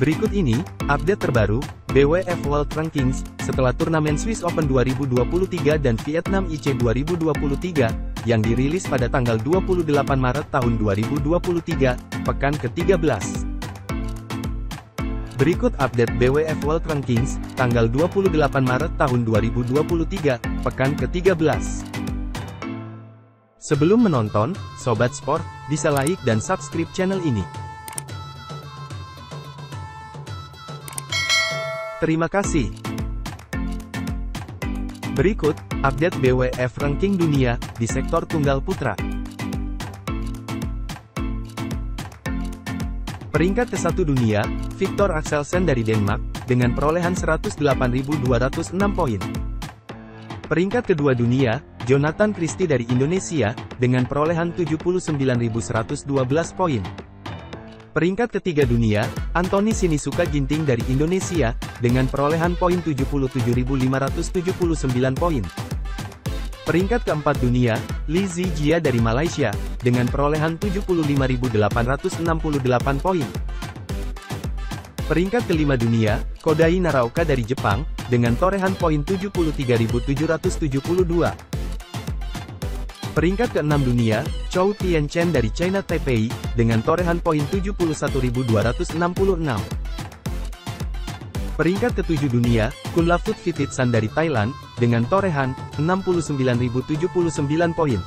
Berikut ini, update terbaru, BWF World Rankings, setelah turnamen Swiss Open 2023 dan Vietnam IC 2023, yang dirilis pada tanggal 28 Maret tahun 2023, pekan ke-13. Berikut update BWF World Rankings, tanggal 28 Maret tahun 2023, pekan ke-13. Sebelum menonton, Sobat Sport, bisa like dan subscribe channel ini. Terima kasih. Berikut, update BWF Ranking Dunia, di sektor tunggal putra. Peringkat ke-1 dunia, Victor Axelsen dari Denmark, dengan perolehan 108.206 poin. Peringkat kedua dunia, Jonathan Christie dari Indonesia, dengan perolehan 79.112 poin. Peringkat ketiga dunia, Anthony Sinisuka Ginting dari Indonesia, dengan perolehan poin 77.579 poin. Peringkat keempat dunia, Li Zijia dari Malaysia, dengan perolehan 75.868 poin. Peringkat kelima dunia, Kodai Naraoka dari Jepang, dengan torehan poin 73.772. Peringkat ke-6 dunia, Chou Tianchen dari China Taipei, dengan torehan poin 71.266. Peringkat ke-7 dunia, Fitit Fititsan dari Thailand, dengan torehan 69.079 poin.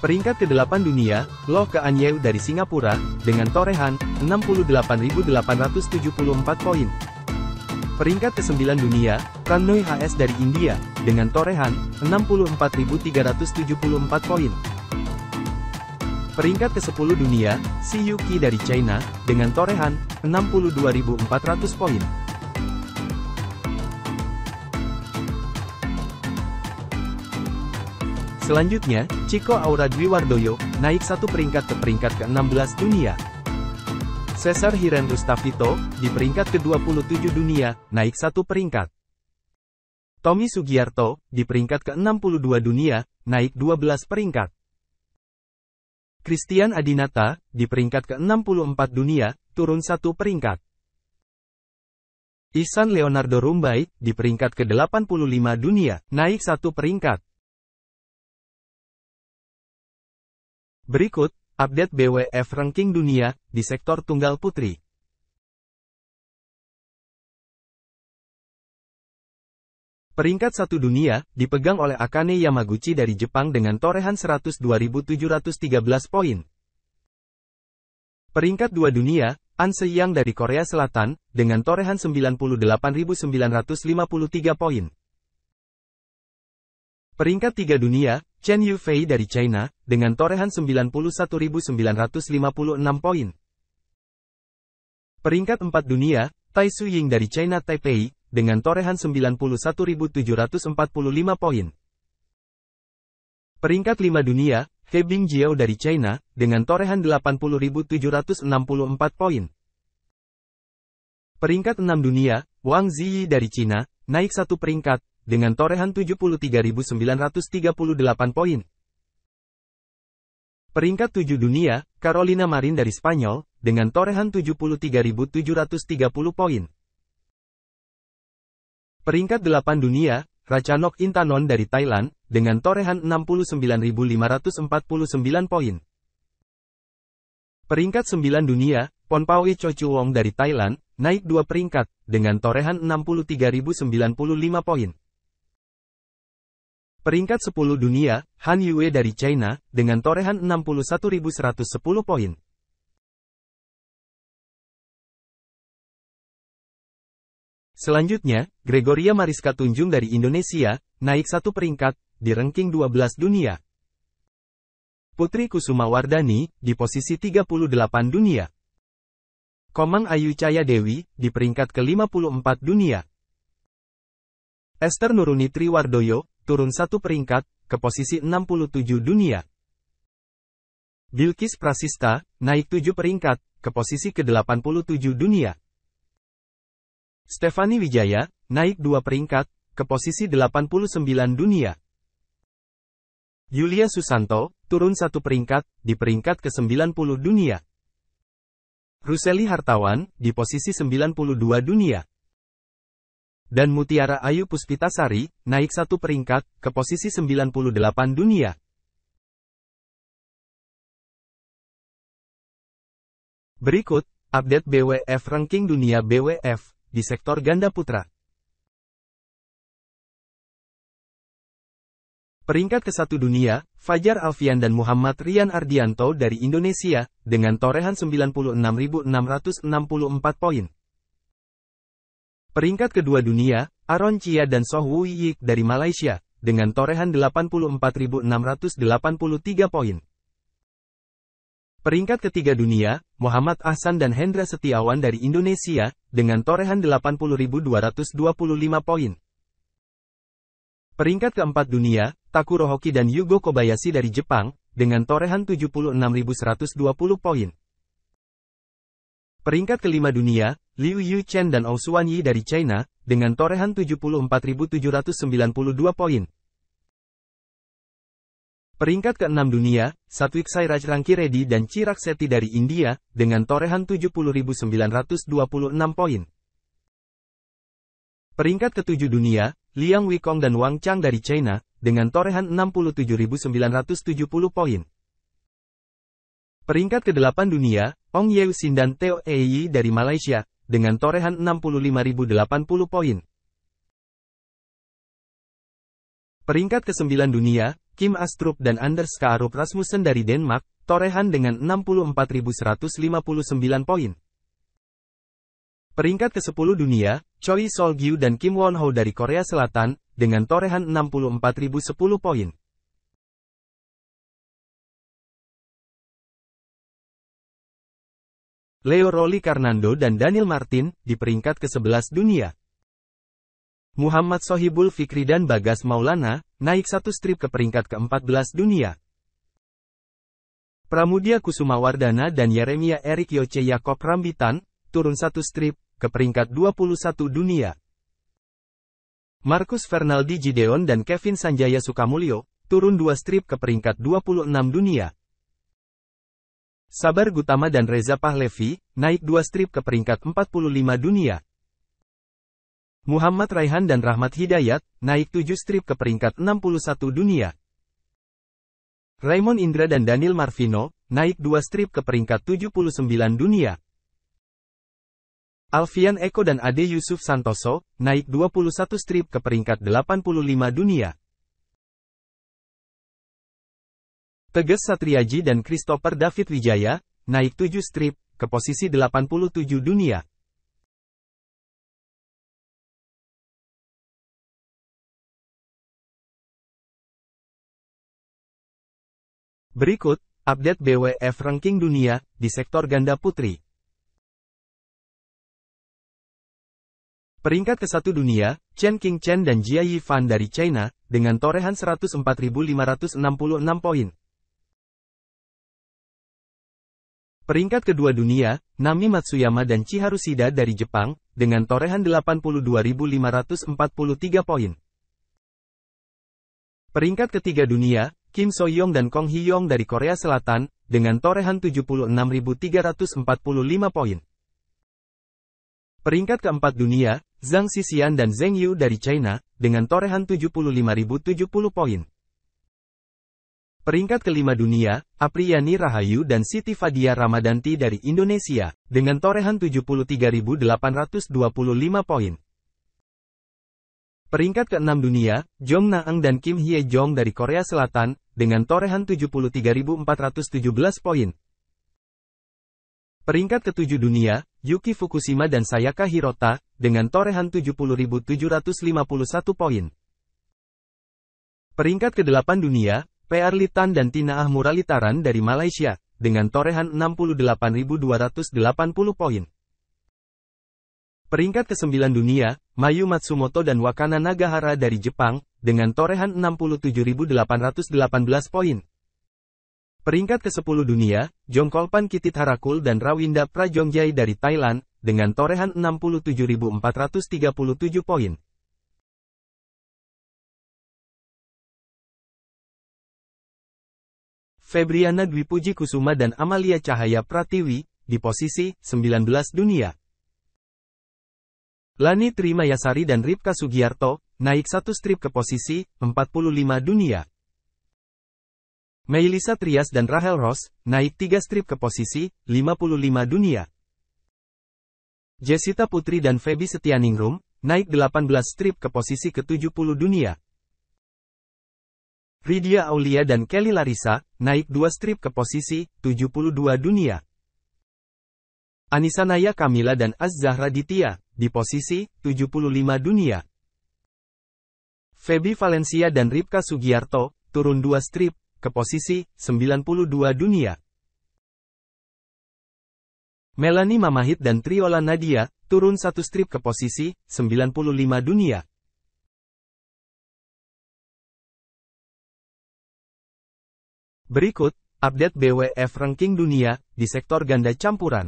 Peringkat ke-8 dunia, Loh Kean Anyeu dari Singapura, dengan torehan 68.874 poin. Peringkat ke-9 dunia, Kanoi HS dari India, dengan torehan 64.374 poin. Peringkat ke-10 dunia, Si Yuki dari China, dengan torehan 62.400 poin. Selanjutnya, Chico Aura Dwiwardoyo, naik satu peringkat ke peringkat ke-16 dunia, Cesar Hiren Rustavito, di peringkat ke-27 dunia, naik satu peringkat. Tommy Sugiarto, di peringkat ke-62 dunia, naik 12 peringkat. Christian Adinata, di peringkat ke-64 dunia, turun satu peringkat. Ihsan Leonardo Rumbai, di peringkat ke-85 dunia, naik satu peringkat. Berikut, Update BWF Ranking Dunia, di sektor tunggal putri. Peringkat satu dunia, dipegang oleh Akane Yamaguchi dari Jepang dengan torehan 102.713 poin. Peringkat dua dunia, An se Se-yang dari Korea Selatan, dengan torehan 98.953 poin. Peringkat 3 dunia, Chen Yufei dari China, dengan torehan 91.956 poin. Peringkat 4 dunia, Tai Su Ying dari China Taipei, dengan torehan 91.745 poin. Peringkat 5 dunia, He Jiao dari China, dengan torehan 80.764 poin. Peringkat 6 dunia, Wang Ziyi dari China, naik satu peringkat, dengan torehan 73.938 poin. Peringkat 7 dunia, Carolina Marin dari Spanyol, dengan torehan 73.730 poin. Peringkat 8 dunia, Rachanok Intanon dari Thailand, dengan torehan 69.549 poin. Peringkat 9 dunia, Ponpawe Wong dari Thailand, naik dua peringkat, dengan torehan 63.095 poin. Peringkat 10 dunia, Han Yue dari China, dengan torehan 61.110 poin. Selanjutnya, Gregoria Mariska Tunjung dari Indonesia, naik satu peringkat, di ranking 12 dunia. Putri Kusuma Wardani, di posisi 38 dunia. Komang Ayu Caya Dewi, di peringkat ke-54 dunia. Esther Nuruni Triwardoyo, turun satu peringkat, ke posisi 67 dunia. Bilkis Prasista, naik tujuh peringkat, ke posisi ke-87 dunia. Stefani Wijaya, naik dua peringkat, ke posisi 89 dunia. Yulia Susanto, turun satu peringkat, di peringkat ke-90 dunia. Ruseli Hartawan, di posisi 92 dunia. Dan Mutiara Ayu Puspitasari, naik satu peringkat, ke posisi 98 dunia. Berikut, update BWF Ranking Dunia BWF, di sektor ganda putra. Peringkat ke-1 dunia, Fajar Alfian dan Muhammad Rian Ardianto dari Indonesia, dengan torehan 96.664 poin. Peringkat kedua dunia, Aaron Chia dan Soh Yik dari Malaysia, dengan torehan 84.683 poin. Peringkat ketiga dunia, Muhammad Ahsan dan Hendra Setiawan dari Indonesia, dengan torehan 80.225 poin. Peringkat keempat dunia, Takuro Hoki dan Yugo Kobayashi dari Jepang, dengan torehan 76.120 poin. Peringkat kelima dunia, Liu Yuchen dan Ou Xuan Yi dari China, dengan torehan 74.792 poin. Peringkat keenam dunia, Satwik Sairaj Reddy dan Chirag Seti dari India, dengan torehan 70.926 poin. Peringkat ketujuh dunia, Liang Wikong dan Wang Chang dari China, dengan torehan 67.970 poin. Peringkat kedelapan dunia, Ong Yeu Sin dan Teo Eyi dari Malaysia, dengan torehan 65.080 poin. Peringkat ke-9 dunia, Kim Astrup dan Anders Kaarup Rasmussen dari Denmark, torehan dengan 64.159 poin. Peringkat ke-10 dunia, Choi Sol-gyu dan Kim Won-ho dari Korea Selatan, dengan torehan 64.010 poin. Leo Roli Karnando dan Daniel Martin, di peringkat ke-11 dunia. Muhammad Sohibul Fikri dan Bagas Maulana, naik satu strip ke peringkat ke-14 dunia. Pramudia Kusumawardana dan Yeremia Erik Yoce Yakob Rambitan, turun satu strip, ke peringkat 21 dunia. Marcus Fernaldi Gideon dan Kevin Sanjaya Sukamulyo, turun dua strip ke peringkat 26 dunia. Sabar Gutama dan Reza Pahlevi, naik dua strip ke peringkat 45 dunia. Muhammad Raihan dan Rahmat Hidayat, naik tujuh strip ke peringkat 61 dunia. Raymond Indra dan Daniel Marvino, naik dua strip ke peringkat 79 dunia. Alfian Eko dan Ade Yusuf Santoso, naik 21 strip ke peringkat 85 dunia. Tegas Satriaji dan Christopher David Wijaya, naik 7 strip, ke posisi 87 dunia. Berikut, update BWF Ranking Dunia, di sektor ganda putri. Peringkat ke-1 dunia, Chen King Chen dan Jia Yifan dari China, dengan torehan 104.566 poin. Peringkat kedua dunia, Nami Matsuyama dan Chiharu Shida dari Jepang, dengan torehan 82.543 poin. Peringkat ketiga dunia, Kim Soyong dan Kong Hyong dari Korea Selatan, dengan torehan 76.345 poin. Peringkat keempat dunia, Zhang Xixian dan Zheng Yu dari China, dengan torehan 75.070 poin. Peringkat kelima dunia, Apriyani Rahayu dan Siti Fadia Ramadanti dari Indonesia, dengan torehan 73.825 poin. Peringkat keenam dunia, Jong Naang dan Kim Hye Jong dari Korea Selatan, dengan torehan 73.417 poin. Peringkat ketujuh dunia, Yuki Fukushima dan Sayaka Hirota, dengan torehan 70.751 poin. Peringkat kedelapan dunia, PR Litan dan Tina Muralitaran dari Malaysia, dengan torehan 68.280 poin. Peringkat ke-9 dunia, Mayu Matsumoto dan Wakana Nagahara dari Jepang, dengan torehan 67.818 poin. Peringkat ke-10 dunia, Jongkolpan Kitit Harakul dan Rawinda Prajongjai dari Thailand, dengan torehan 67.437 poin. Febriana Dwi Puji Kusuma dan Amalia Cahaya Pratiwi, di posisi 19 dunia. Lani Trima Yasari dan Ripka Sugiyarto naik satu strip ke posisi 45 dunia. Melisa Trias dan Rahel Ross, naik tiga strip ke posisi 55 dunia. Jessita Putri dan Febi Setianingrum, naik 18 strip ke posisi ke-70 dunia. Ridya Aulia dan Kelly Larissa, naik dua strip ke posisi 72 dunia. Anissa Naya Kamila dan Az Zahra Ditya, di posisi 75 dunia. Feby Valencia dan Ripka Sugiarto, turun dua strip, ke posisi 92 dunia. Melanie Mamahit dan Triola Nadia, turun satu strip ke posisi 95 dunia. Berikut, update BWF Ranking Dunia di sektor ganda campuran.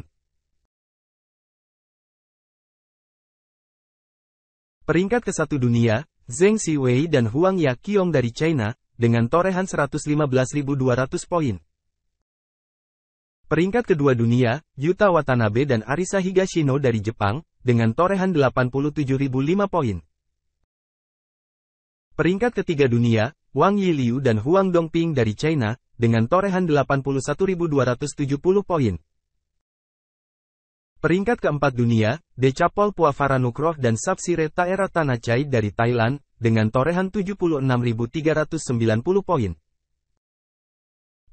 Peringkat ke-1 dunia, Zheng Siwei dan Huang Ya Qiong dari China, dengan torehan 115.200 poin. Peringkat kedua dunia, Yuta Watanabe dan Arisa Higashino dari Jepang, dengan torehan 87.005 poin. Peringkat ketiga dunia, Wang Yiliu dan Huang Dongping dari China, dengan torehan 81.270 poin. Peringkat keempat dunia, Decapol Puafaranukroh dan Sapsire Taera Tanachai dari Thailand, dengan torehan 76.390 poin.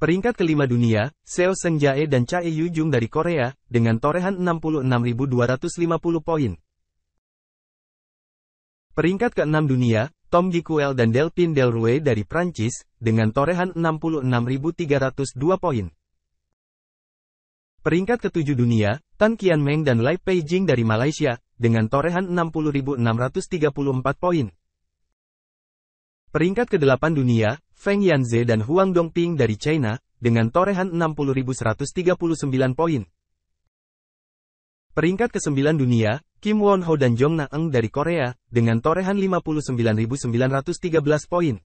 Peringkat kelima dunia, Seo Sengjae dan Chae Yujung dari Korea, dengan torehan 66.250 poin. Peringkat keenam dunia, Tom Gikuel dan Delphine Delrue dari Prancis, dengan torehan 66.302 poin. Peringkat ketujuh dunia, Tan Kian Meng dan Lai Peijing dari Malaysia, dengan torehan 60.634 poin. Peringkat kedelapan dunia, Feng Yanze dan Huang Dongping dari China, dengan torehan 60.139 poin. Peringkat ke-9 dunia, Kim Won Ho dan Jong Na eng dari Korea, dengan torehan 59.913 poin.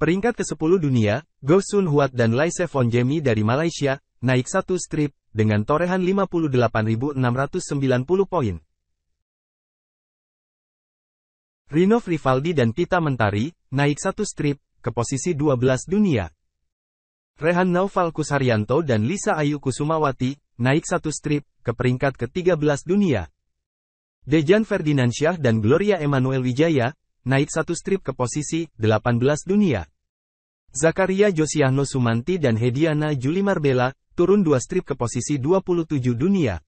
Peringkat ke-10 dunia, Go Sun Huat dan Lai Sefon Jemi dari Malaysia, naik satu strip, dengan torehan 58.690 poin. Rino Rivaldi dan Tita Mentari, naik satu strip, ke posisi 12 dunia. Rehan Naufal Kusaryanto dan Lisa Ayu Kusumawati, naik satu strip, ke peringkat ke-13 dunia. Dejan Ferdinand Syah dan Gloria Emanuel Wijaya, naik satu strip ke posisi 18 dunia. Zakaria Josiano Sumanti dan Hediana Juli Marbella, turun dua strip ke posisi 27 dunia.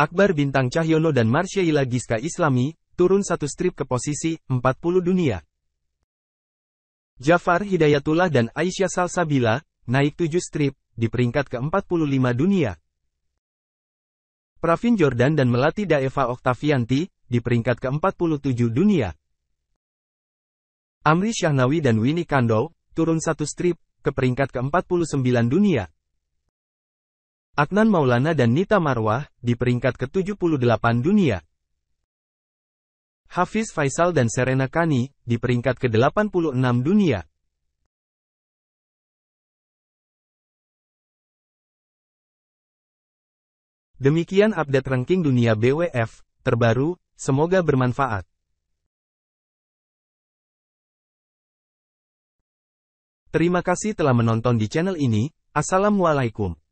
Akbar Bintang Cahyono dan Marsyaila Giska Islami, turun satu strip ke posisi 40 dunia. Jafar Hidayatullah dan Aisyah Salsabila, naik tujuh strip, di peringkat ke-45 dunia. Pravin Jordan dan Melati Daeva Oktavianti, di peringkat ke-47 dunia. Amri Syahnawi dan Winnie Kandow, turun satu strip, ke peringkat ke-49 dunia. Adnan Maulana dan Nita Marwah, di peringkat ke-78 dunia. Hafiz Faisal dan Serena Kani, di peringkat ke-86 dunia. Demikian update ranking dunia BWF, terbaru, semoga bermanfaat. Terima kasih telah menonton di channel ini, Assalamualaikum.